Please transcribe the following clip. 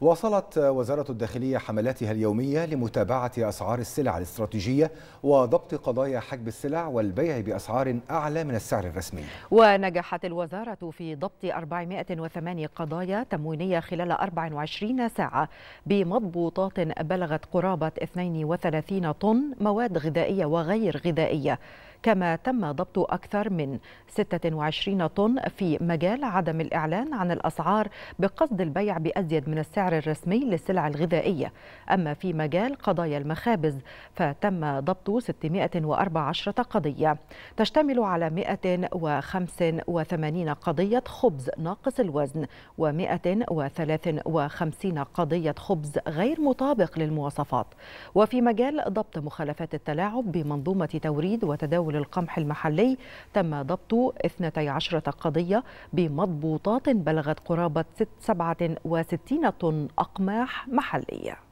واصلت وزارة الداخلية حملاتها اليومية لمتابعة أسعار السلع الاستراتيجية وضبط قضايا حجب السلع والبيع بأسعار أعلى من السعر الرسمي ونجحت الوزارة في ضبط 408 قضايا تموينية خلال 24 ساعة بمضبوطات بلغت قرابة 32 طن مواد غذائية وغير غذائية كما تم ضبط أكثر من 26 طن في مجال عدم الإعلان عن الأسعار بقصد البيع بأزيد من السعر الرسمي للسلع الغذائية أما في مجال قضايا المخابز فتم ضبط 614 قضية تشتمل على 185 قضية خبز ناقص الوزن و153 قضية خبز غير مطابق للمواصفات وفي مجال ضبط مخالفات التلاعب بمنظومة توريد وتداول تداول القمح المحلي تم ضبط 12 قضية بمضبوطات بلغت قرابة 67 طن أقماح محلية